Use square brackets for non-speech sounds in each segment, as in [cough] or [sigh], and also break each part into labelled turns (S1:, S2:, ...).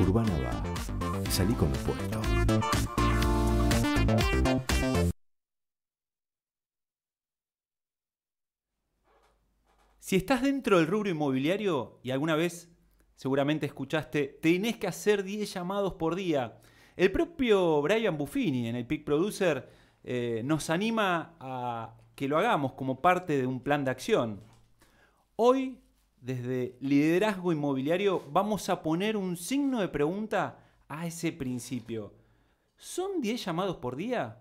S1: Urbana va. Salí con el Si estás dentro del rubro inmobiliario y alguna vez seguramente escuchaste, tenés que hacer 10 llamados por día. El propio Brian Buffini en el Peak Producer eh, nos anima a que lo hagamos como parte de un plan de acción. Hoy desde liderazgo inmobiliario vamos a poner un signo de pregunta a ese principio. ¿Son 10 llamados por día?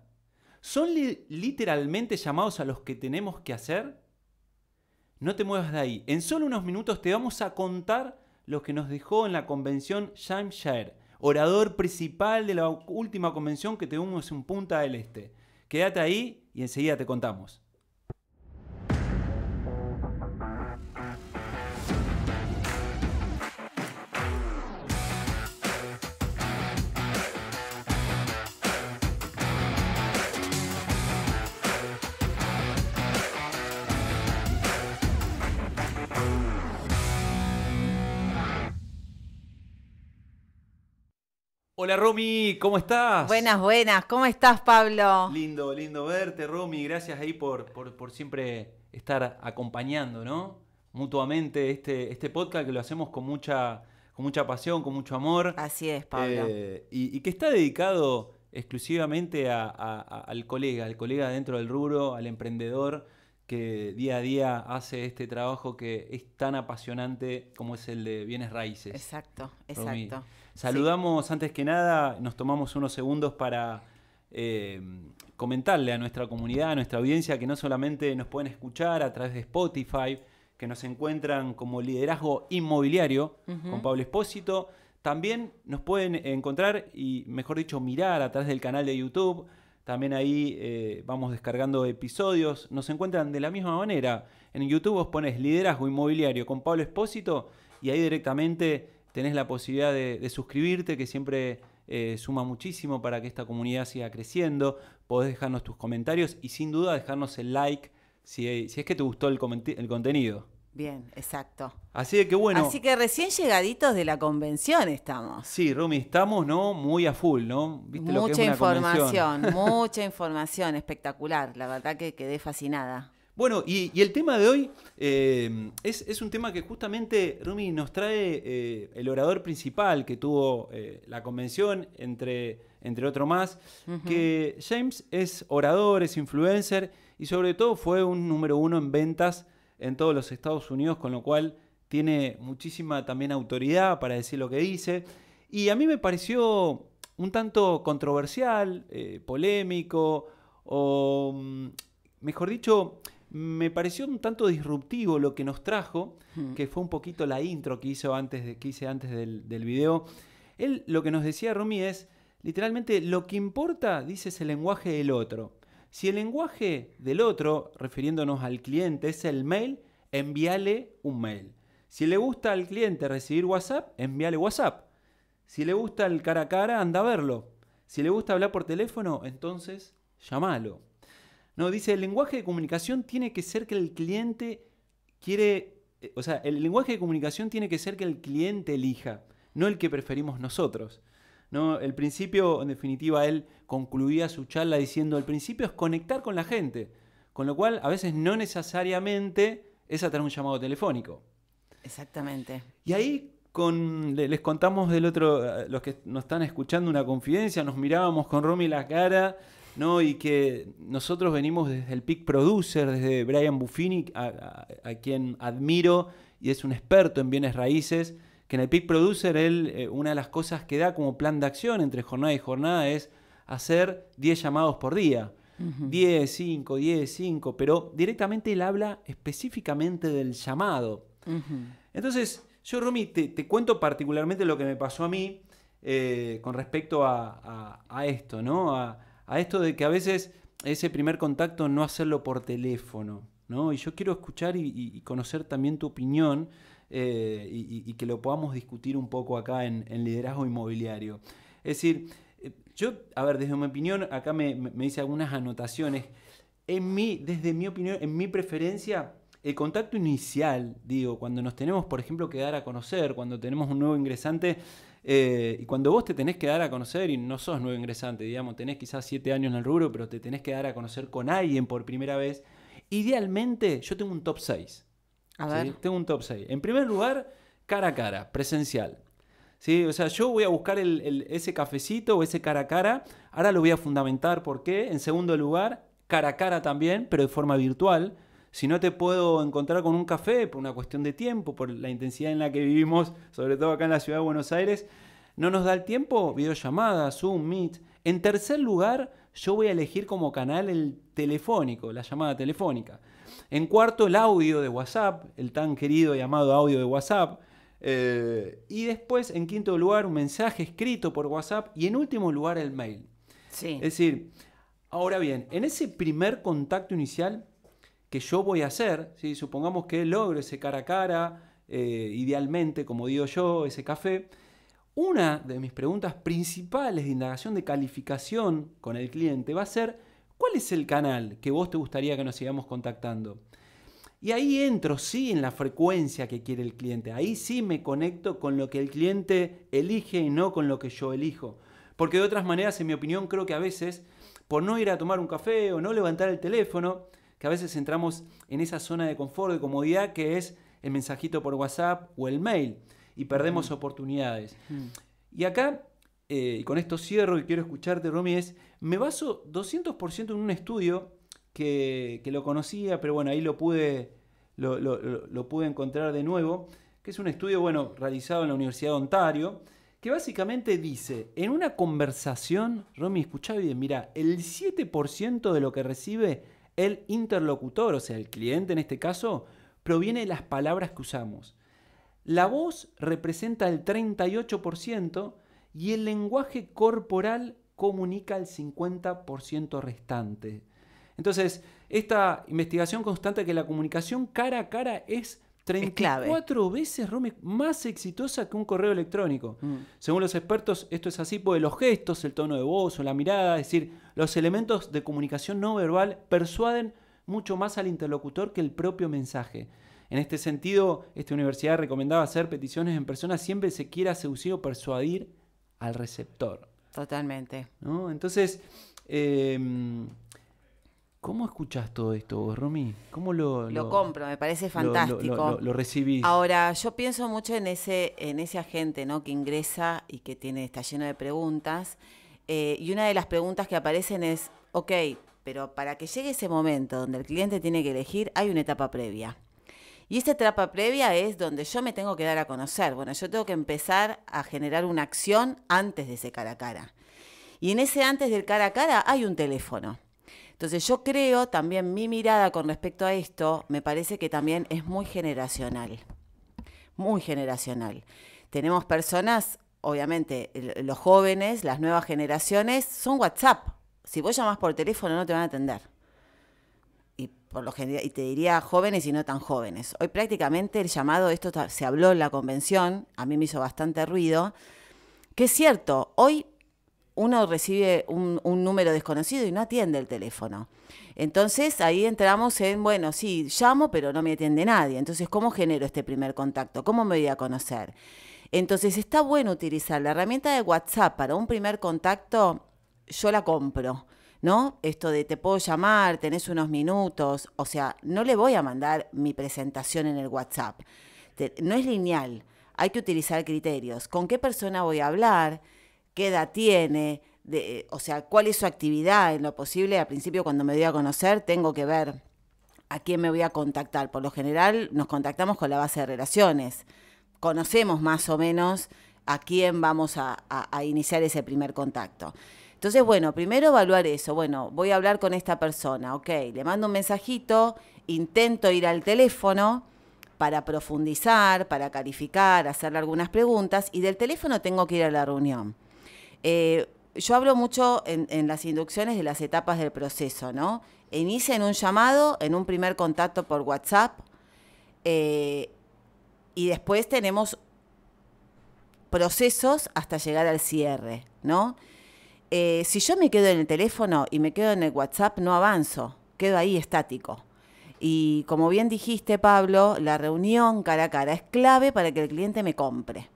S1: ¿Son literalmente llamados a los que tenemos que hacer? No te muevas de ahí. En solo unos minutos te vamos a contar lo que nos dejó en la convención Shaer, orador principal de la última convención que tuvimos en Punta del Este. Quédate ahí y enseguida te contamos. Hola Romy, ¿cómo estás? Buenas,
S2: buenas. ¿Cómo estás, Pablo?
S1: Lindo, lindo verte, Romy. Gracias ahí por, por, siempre estar acompañando, ¿no? Mutuamente este, este podcast que lo hacemos con mucha, con mucha pasión, con mucho amor. Así es, Pablo. Eh, y, que está dedicado exclusivamente al colega, al colega dentro del rubro, al emprendedor que día a día hace este trabajo que es tan apasionante como es el de bienes raíces. Exacto, exacto. Saludamos antes que nada, nos tomamos unos segundos para eh, comentarle a nuestra comunidad, a nuestra audiencia, que no solamente nos pueden escuchar a través de Spotify, que nos encuentran como Liderazgo Inmobiliario con Pablo Espósito, también nos pueden encontrar y, mejor dicho, mirar a través del canal de YouTube. También ahí eh, vamos descargando episodios. Nos encuentran de la misma manera. En YouTube vos pones Liderazgo Inmobiliario con Pablo Espósito y ahí directamente tenés la posibilidad de, suscribirte, que siempre eh, suma muchísimo para que esta comunidad siga creciendo. Podés dejarnos tus comentarios y sin duda dejarnos el like si, es que te gustó el, contenido.
S2: Bien, exacto.
S1: Así que bueno. Así
S2: que recién llegaditos de la convención estamos.
S1: Sí, Rumi, estamos no muy a full, ¿no? ¿Viste mucha lo que información, [laughs]
S2: mucha información, espectacular. La verdad que quedé fascinada.
S1: Bueno, y, el tema de hoy eh, es, un tema que justamente Rumi nos trae eh, el orador principal que tuvo eh, la convención, entre, entre otro más, que James es orador, es influencer y sobre todo fue un número uno en ventas en todos los Estados Unidos, con lo cual tiene muchísima también autoridad para decir lo que dice. Y a mí me pareció un tanto controversial, polémico, o mm, mejor dicho, me pareció un tanto disruptivo lo que nos trajo, hmm. que fue un poquito la intro que, hizo antes de, que hice antes del, video. Él lo que nos decía Rumi, es, literalmente, lo que importa, dice, es el lenguaje del otro. Si el lenguaje del otro, refiriéndonos al cliente, es el mail, envíale un mail. Si le gusta al cliente recibir WhatsApp, envíale WhatsApp. Si le gusta el cara a cara, anda a verlo. Si le gusta hablar por teléfono, entonces llámalo. No, dice, el lenguaje de comunicación tiene que ser que el cliente quiere, eh, o sea, el lenguaje de comunicación tiene que ser que el cliente elija, no el que preferimos nosotros. ¿no? El principio, en definitiva, él concluía su charla diciendo, el principio es conectar con la gente, con lo cual a veces no necesariamente es atar un llamado telefónico.
S2: Exactamente.
S1: Y ahí con, les contamos del otro, eh, los que nos están escuchando una confidencia, nos mirábamos con Romy la cara ¿no? Y que nosotros venimos desde el Peak Producer, desde Brian Buffini, a, quien admiro y es un experto en bienes raíces, que en el Peak Producer él, eh, una de las cosas que da como plan de acción entre jornada y jornada es hacer 10 llamados por día. 10, 5, 10, 5, pero directamente él habla específicamente del llamado. Entonces, yo, Romy, te, cuento particularmente lo que me pasó a mí eh, con respecto a, a, esto, ¿no? A, a esto de que a veces ese primer contacto no hacerlo por teléfono, ¿no? Y yo quiero escuchar y, conocer también tu opinión eh, y, que lo podamos discutir un poco acá en, liderazgo inmobiliario. Es decir, eh, yo, a ver, desde mi opinión, acá me, hice algunas anotaciones. En desde mi opinión, en mi preferencia, el contacto inicial, digo, cuando nos tenemos, por ejemplo, que dar a conocer, cuando tenemos un nuevo ingresante, eh, y cuando vos te tenés que dar a conocer, y no sos nuevo ingresante, digamos, tenés quizás siete años en el rubro, pero te tenés que dar a conocer con alguien por primera vez, idealmente yo tengo un top 6. A ver. Tengo un top 6. En primer lugar, cara a cara, presencial. ¿Sí? O sea, yo voy a buscar ese cafecito o ese cara a cara. Ahora lo voy a fundamentar. ¿Por qué? En segundo lugar, cara a cara también, pero de forma virtual. Si no te puedo encontrar con un café por una cuestión de tiempo, por la intensidad en la que vivimos, sobre todo acá en la ciudad de Buenos Aires, no nos da el tiempo, videollamadas, Zoom, Meet. En tercer lugar, yo voy a elegir como canal el telefónico, la llamada telefónica. En cuarto, el audio de WhatsApp, el tan querido y amado audio de WhatsApp. Eh, y después, en quinto lugar, un mensaje escrito por WhatsApp. Y en último lugar, el mail. Sí. Es decir, ahora bien, en ese primer contacto inicial, que yo voy a hacer, si supongamos que logro ese cara a cara, eh, idealmente, como digo yo, ese café, una de mis preguntas principales de indagación de calificación con el cliente va a ser, ¿cuál es el canal que vos te gustaría que nos sigamos contactando? Y ahí entro, sí, en la frecuencia que quiere el cliente. Ahí sí me conecto con lo que el cliente elige y no con lo que yo elijo. Porque de otras maneras, en mi opinión, creo que a veces, por no ir a tomar un café o no levantar el teléfono, que a veces entramos en esa zona de confort, de comodidad, que es el mensajito por WhatsApp o el mail, y perdemos oportunidades. Y acá, eh, y con esto cierro y quiero escucharte, Romy, es, me baso 200% en un estudio que, lo conocía, pero bueno, ahí lo pude, lo, pude encontrar de nuevo, que es un estudio, bueno, realizado en la Universidad de Ontario, que básicamente dice, en una conversación, Romy, escuchá bien, mira, el 7% de lo que recibe el interlocutor, o sea, el cliente en este caso, proviene de las palabras que usamos. La voz representa el 38% y el lenguaje corporal comunica el 50% restante. Entonces, esta investigación constante de que la comunicación cara a cara es 34 veces más exitosa que un correo electrónico. Mm. Según los expertos, esto es así porque los gestos, el tono de voz o la mirada, es decir, los elementos de comunicación no verbal persuaden mucho más al interlocutor que el propio mensaje. En este sentido, esta universidad recomendaba hacer peticiones en persona siempre se quiera seducir
S2: o persuadir
S1: al receptor.
S2: Totalmente.
S1: Entonces, em, ¿Cómo escuchás todo esto vos, ¿Cómo lo, lo, compro? Me parece fantástico. Lo, recibí. Ahora,
S2: yo pienso mucho en ese, en agente ¿no? que ingresa y que tiene, está lleno de preguntas. Eh, y una de las preguntas que aparecen es, ok, pero para que llegue ese momento donde el cliente tiene que elegir, hay una etapa previa. Y esta etapa previa es donde yo me tengo que dar a conocer. Bueno, yo tengo que empezar a generar una acción antes de ese cara a cara. Y en ese antes del cara a cara hay un teléfono. Entonces yo creo también mi mirada con respecto a esto me parece que también es muy generacional, muy generacional. Tenemos personas, obviamente los jóvenes, las nuevas generaciones, son WhatsApp. Si vos llamas por teléfono no te van a atender. Y, por lo general, y te diría jóvenes y no tan jóvenes. Hoy prácticamente el llamado, esto se habló en la convención, a mí me hizo bastante ruido, que es cierto, hoy uno recibe un, número desconocido y no atiende el teléfono. Entonces ahí entramos en, bueno, sí, llamo, pero no me atiende nadie. Entonces, ¿cómo genero este primer contacto? ¿Cómo me voy a conocer? Entonces, está bueno utilizar la herramienta de WhatsApp para un primer contacto, yo la compro. ¿no? Esto de te puedo llamar, tenés unos minutos, o sea, no le voy a mandar mi presentación en el WhatsApp. no es lineal, hay que utilizar criterios. ¿Con qué persona voy a hablar? qué edad tiene, de, o sea, cuál es su actividad en lo posible. Al principio, cuando me doy a conocer, tengo que ver a quién me voy a contactar. Por lo general, nos contactamos con la base de relaciones. Conocemos más o menos a quién vamos a, a iniciar ese primer contacto. Entonces, bueno, primero evaluar eso. Bueno, voy a hablar con esta persona, ok, le mando un mensajito, intento ir al teléfono para profundizar, para calificar, hacerle algunas preguntas y del teléfono tengo que ir a la reunión. Eh, yo hablo mucho en, las inducciones de las etapas del proceso, ¿no? en un llamado, en un primer contacto por WhatsApp, eh, y después tenemos procesos hasta llegar al cierre, ¿no? Eh, si yo me quedo en el teléfono y me quedo en el WhatsApp, no avanzo, quedo ahí estático. Y como bien dijiste, Pablo, la reunión cara a cara es clave para que el cliente me compre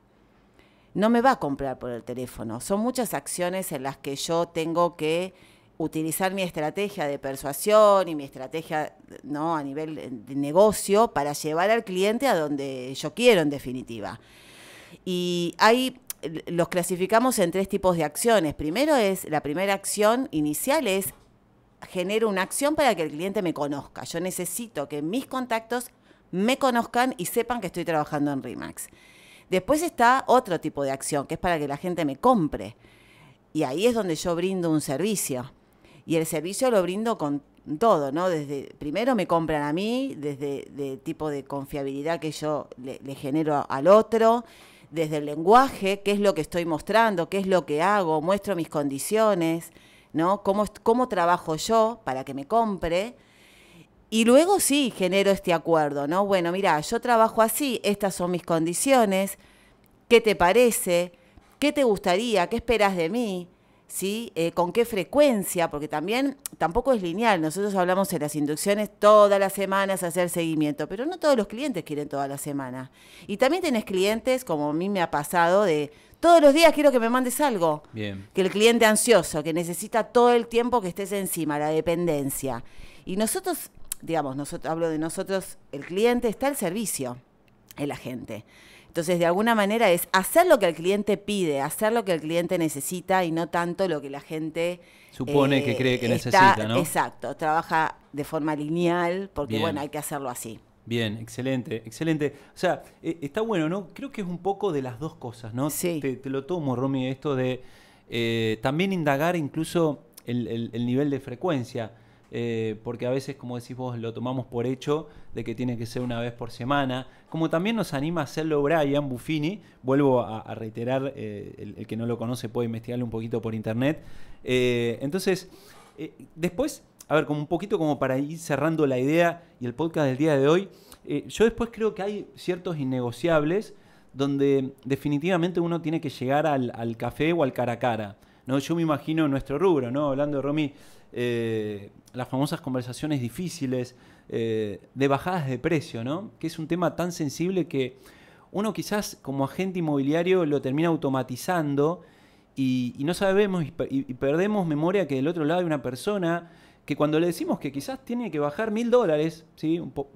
S2: no me va a comprar por el teléfono. Son muchas acciones en las que yo tengo que utilizar mi estrategia de persuasión y mi estrategia ¿no? a nivel de negocio para llevar al cliente a donde yo quiero en definitiva. Y ahí los clasificamos en tres tipos de acciones. Primero es la primera acción inicial es genero una acción para que el cliente me conozca. Yo necesito que mis contactos me conozcan y sepan que estoy trabajando en Remax. Después está otro tipo de acción, que es para que la gente me compre. Y ahí es donde yo brindo un servicio. Y el servicio lo brindo con todo, ¿no? Desde, primero me compran a mí, desde el tipo de confiabilidad que yo le, le genero al otro, desde el lenguaje, qué es lo que estoy mostrando, qué es lo que hago, muestro mis condiciones, ¿no? Cómo, cómo trabajo yo para que me compre y luego sí genero este acuerdo, ¿no? Bueno, mira, yo trabajo así, estas son mis condiciones, ¿qué te parece? ¿Qué te gustaría? ¿Qué esperas de mí? ¿Sí? Eh, ¿Con qué frecuencia? Porque también tampoco es lineal. Nosotros hablamos en las inducciones todas las semanas hacer seguimiento, pero no todos los clientes quieren todas las semanas. Y también tenés clientes, como a mí me ha pasado, de todos los días quiero que me mandes algo. Bien. Que el cliente ansioso, que necesita todo el tiempo que estés encima, la dependencia. Y nosotros digamos, nosotros, hablo de nosotros, el cliente, está el servicio, el agente. Entonces, de alguna manera es hacer lo que el cliente pide, hacer lo que el cliente necesita y no tanto lo que la gente supone que eh, cree que necesita, ¿no? Exacto, trabaja de forma lineal porque, bueno, hay que hacerlo así.
S1: Bien, excelente, excelente. O sea, eh, está bueno, ¿no? Creo que es un poco de las dos cosas, ¿no? Sí. Te, lo tomo, Romy, esto de eh, también indagar incluso el, el nivel de frecuencia. Eh, porque a veces, como decís vos, lo tomamos por hecho de que tiene que ser una vez por semana. Como también nos anima a hacerlo Brian Buffini, vuelvo a, reiterar, eh, el, que no lo conoce puede investigarlo un poquito por internet. Eh, entonces, después, a ver, como un poquito como para ir cerrando la idea y el podcast del día de hoy, yo después creo que hay ciertos innegociables donde definitivamente uno tiene que llegar al, café o al cara a cara. ¿no? Yo me imagino nuestro rubro, ¿no? Hablando de Romy, eh, las famosas conversaciones difíciles, eh, de bajadas de precio, Que es un tema tan sensible que uno quizás como agente inmobiliario lo termina automatizando y, no sabemos y, perdemos memoria que del otro lado hay una persona que cuando le decimos que quizás tiene que bajar mil dólares,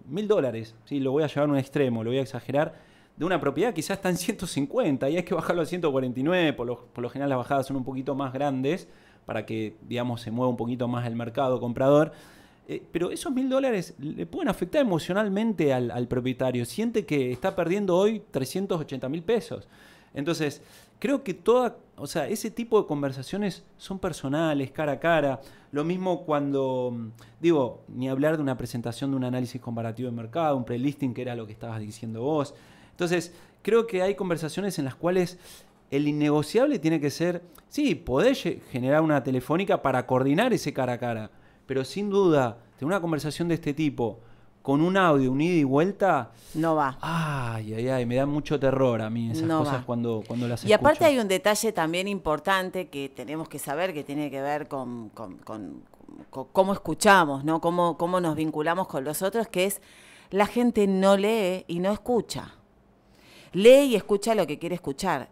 S1: mil dólares, ¿sí? lo voy a llevar a un extremo, lo voy a exagerar, de una propiedad quizás está en 150 y hay que bajarlo a 149, por lo general las bajadas son un poquito más grandes, para que, digamos, se mueva un poquito más el mercado comprador. Eh, pero esos mil dólares le pueden afectar emocionalmente al, propietario. Siente que está perdiendo hoy 380 mil pesos. Entonces, creo que toda, o sea, ese tipo de conversaciones son personales, cara a cara. Lo mismo cuando, mm, digo, ni hablar de una presentación de un análisis comparativo de mercado, un prelisting, que era lo que estabas diciendo vos. Entonces, creo que hay conversaciones en las cuales el innegociable tiene que ser, sí, podés generar una telefónica para coordinar ese cara a cara, pero sin duda, tener una conversación de este tipo con un audio, unido y vuelta. No va. Ay, ay, ay, me da mucho terror a mí esas cosas cuando, cuando las Y aparte
S2: hay un detalle también importante que tenemos que saber que tiene que ver con, con cómo escuchamos, ¿no? Cómo, cómo nos vinculamos con los otros, que es la gente no lee y no escucha lee y escucha lo que quiere escuchar.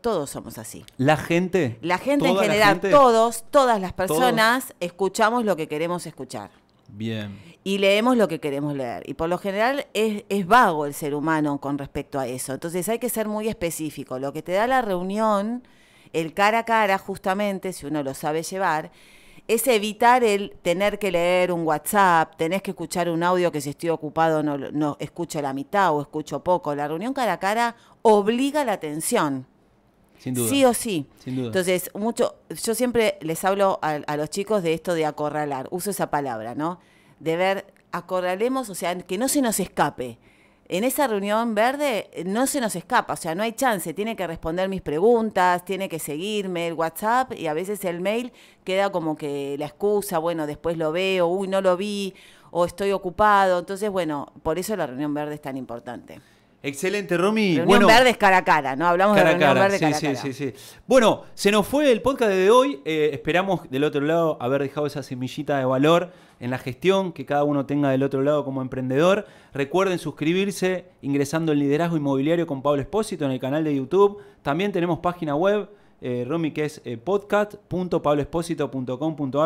S2: todos somos así. La gente. La gente en general, todos, todas las personas, escuchamos lo que queremos escuchar. Bien. Y leemos lo que queremos leer. Y por lo general es, es, vago el ser humano con respecto a eso. Entonces hay que ser muy específico. Lo que te da la reunión, el cara a cara, justamente, si uno lo sabe llevar, es evitar el tener que leer un WhatsApp, tenés que escuchar un audio que si estoy ocupado no, no escucho la mitad o escucho poco. La reunión cara a cara obliga la atención. Sin duda. Sí o sí. Sin duda. Entonces, mucho, yo siempre les hablo a, los chicos de esto de acorralar, uso esa palabra, ¿no? De ver, acorralemos, o sea, que no se nos escape en esa reunión verde eh, no se nos escapa, o sea, no hay chance, tiene que responder mis preguntas, tiene que seguirme el WhatsApp y a veces el mail queda como que la excusa, bueno, después lo veo, uy, no lo vi, o estoy ocupado, entonces, bueno, por eso la reunión verde es tan importante.
S1: Excelente, Romy. Reunión bueno, Verde
S2: es cara a cara, ¿no? Hablamos de Reunión Verde sí, Sí,
S1: sí, sí. Bueno, se nos fue el podcast de hoy. Eh, esperamos del otro lado haber dejado esa semillita de valor en la gestión que cada uno tenga del otro lado como emprendedor. Recuerden suscribirse ingresando en Liderazgo Inmobiliario con Pablo Espósito en el canal de YouTube. También tenemos página web eh, Romy, que es eh,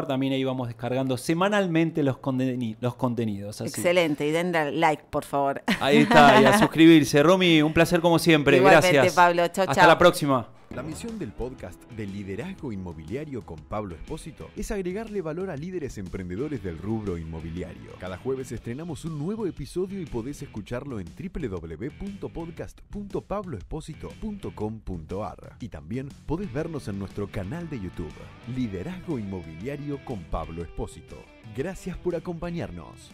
S1: También ahí vamos descargando semanalmente los, contenidos.
S2: Excelente, y denle like, por favor. Ahí está, y a [laughs]
S1: suscribirse. Romy, un placer como siempre. Gracias. Pablo, Hasta la próxima. La misión del podcast de Liderazgo Inmobiliario con Pablo Espósito es agregarle valor a líderes emprendedores del rubro inmobiliario. Cada jueves estrenamos un nuevo episodio y podés escucharlo en www.podcast.pabloespósito.com.ar. Y también podés vernos en nuestro canal de YouTube, Liderazgo Inmobiliario con Pablo Espósito. Gracias por acompañarnos.